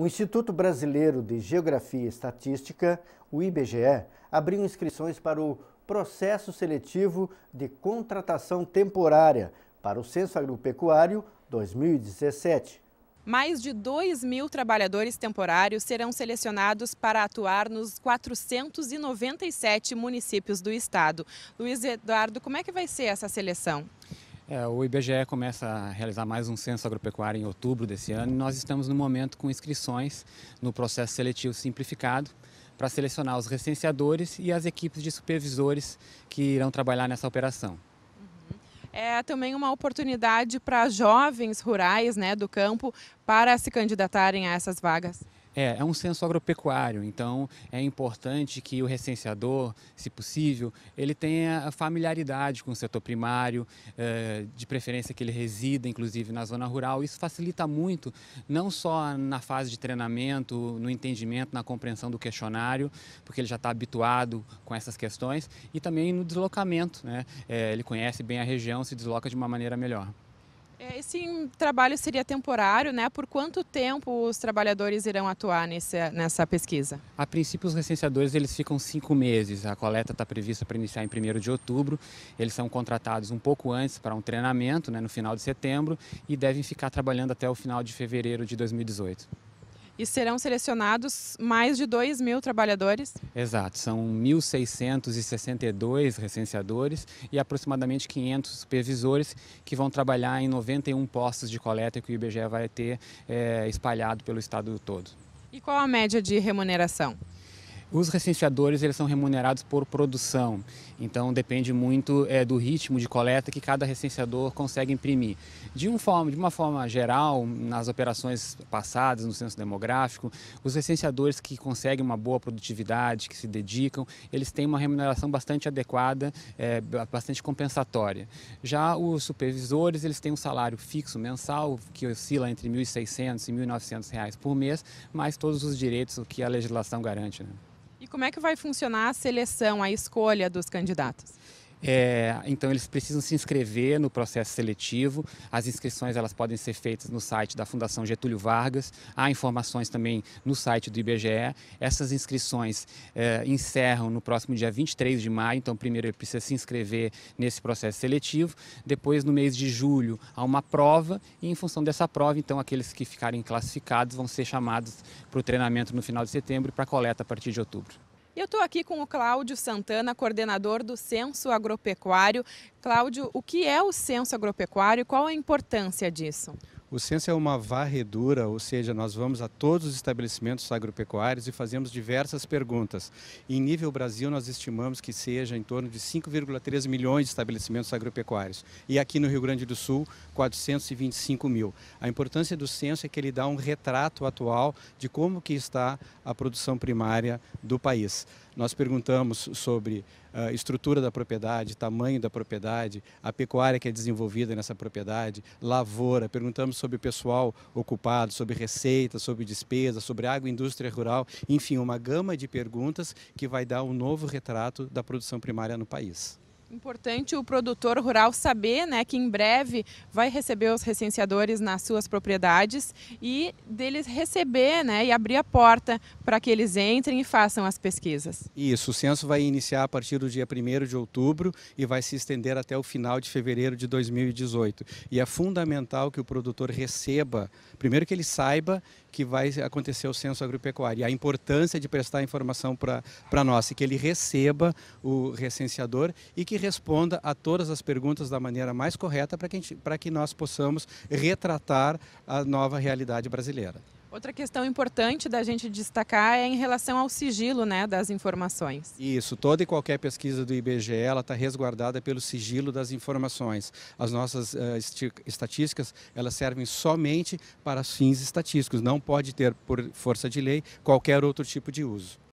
O Instituto Brasileiro de Geografia e Estatística, o IBGE, abriu inscrições para o processo seletivo de contratação temporária para o Censo Agropecuário 2017. Mais de 2 mil trabalhadores temporários serão selecionados para atuar nos 497 municípios do estado. Luiz Eduardo, como é que vai ser essa seleção? É, o IBGE começa a realizar mais um censo agropecuário em outubro desse ano e nós estamos no momento com inscrições no processo seletivo simplificado para selecionar os recenseadores e as equipes de supervisores que irão trabalhar nessa operação. Uhum. É também uma oportunidade para jovens rurais né, do campo para se candidatarem a essas vagas. É, é um censo agropecuário, então é importante que o recenseador, se possível, ele tenha familiaridade com o setor primário, eh, de preferência que ele resida, inclusive, na zona rural. Isso facilita muito, não só na fase de treinamento, no entendimento, na compreensão do questionário, porque ele já está habituado com essas questões, e também no deslocamento. Né? Eh, ele conhece bem a região, se desloca de uma maneira melhor. É, esse trabalho seria temporário, né? Por quanto tempo os trabalhadores irão atuar nesse, nessa pesquisa? A princípio, os recenseadores eles ficam cinco meses. A coleta está prevista para iniciar em 1 de outubro. Eles são contratados um pouco antes para um treinamento, né, no final de setembro, e devem ficar trabalhando até o final de fevereiro de 2018. E serão selecionados mais de 2 mil trabalhadores? Exato, são 1.662 recenseadores e aproximadamente 500 supervisores que vão trabalhar em 91 postos de coleta que o IBGE vai ter é, espalhado pelo estado todo. E qual a média de remuneração? Os recenseadores eles são remunerados por produção, então depende muito é, do ritmo de coleta que cada recenseador consegue imprimir. De, um forma, de uma forma geral, nas operações passadas no censo demográfico, os recenseadores que conseguem uma boa produtividade, que se dedicam, eles têm uma remuneração bastante adequada, é, bastante compensatória. Já os supervisores eles têm um salário fixo mensal que oscila entre 1.600 e 1.900 reais por mês, mais todos os direitos que a legislação garante. Né? como é que vai funcionar a seleção, a escolha dos candidatos? É, então eles precisam se inscrever no processo seletivo. As inscrições elas podem ser feitas no site da Fundação Getúlio Vargas. Há informações também no site do IBGE. Essas inscrições é, encerram no próximo dia 23 de maio. Então primeiro ele precisa se inscrever nesse processo seletivo. Depois no mês de julho há uma prova e em função dessa prova então aqueles que ficarem classificados vão ser chamados para o treinamento no final de setembro e para a coleta a partir de outubro. Eu estou aqui com o Cláudio Santana, coordenador do Censo Agropecuário. Cláudio, o que é o Censo Agropecuário e qual a importância disso? O censo é uma varredura, ou seja, nós vamos a todos os estabelecimentos agropecuários e fazemos diversas perguntas. Em nível Brasil, nós estimamos que seja em torno de 5,3 milhões de estabelecimentos agropecuários. E aqui no Rio Grande do Sul, 425 mil. A importância do censo é que ele dá um retrato atual de como que está a produção primária do país. Nós perguntamos sobre a ah, estrutura da propriedade, tamanho da propriedade, a pecuária que é desenvolvida nessa propriedade, lavoura, perguntamos sobre o pessoal ocupado, sobre receita, sobre despesa, sobre água, indústria rural, enfim, uma gama de perguntas que vai dar um novo retrato da produção primária no país. Importante o produtor rural saber né, que em breve vai receber os recenseadores nas suas propriedades e deles receber né, e abrir a porta para que eles entrem e façam as pesquisas. Isso, o censo vai iniciar a partir do dia 1 de outubro e vai se estender até o final de fevereiro de 2018. E é fundamental que o produtor receba, primeiro que ele saiba que vai acontecer o censo agropecuário. E a importância de prestar informação para nós, e que ele receba o recenseador e que responda a todas as perguntas da maneira mais correta para que, que nós possamos retratar a nova realidade brasileira. Outra questão importante da gente destacar é em relação ao sigilo né, das informações. Isso, toda e qualquer pesquisa do IBGE está resguardada pelo sigilo das informações. As nossas uh, estatísticas elas servem somente para fins estatísticos, não pode ter, por força de lei, qualquer outro tipo de uso.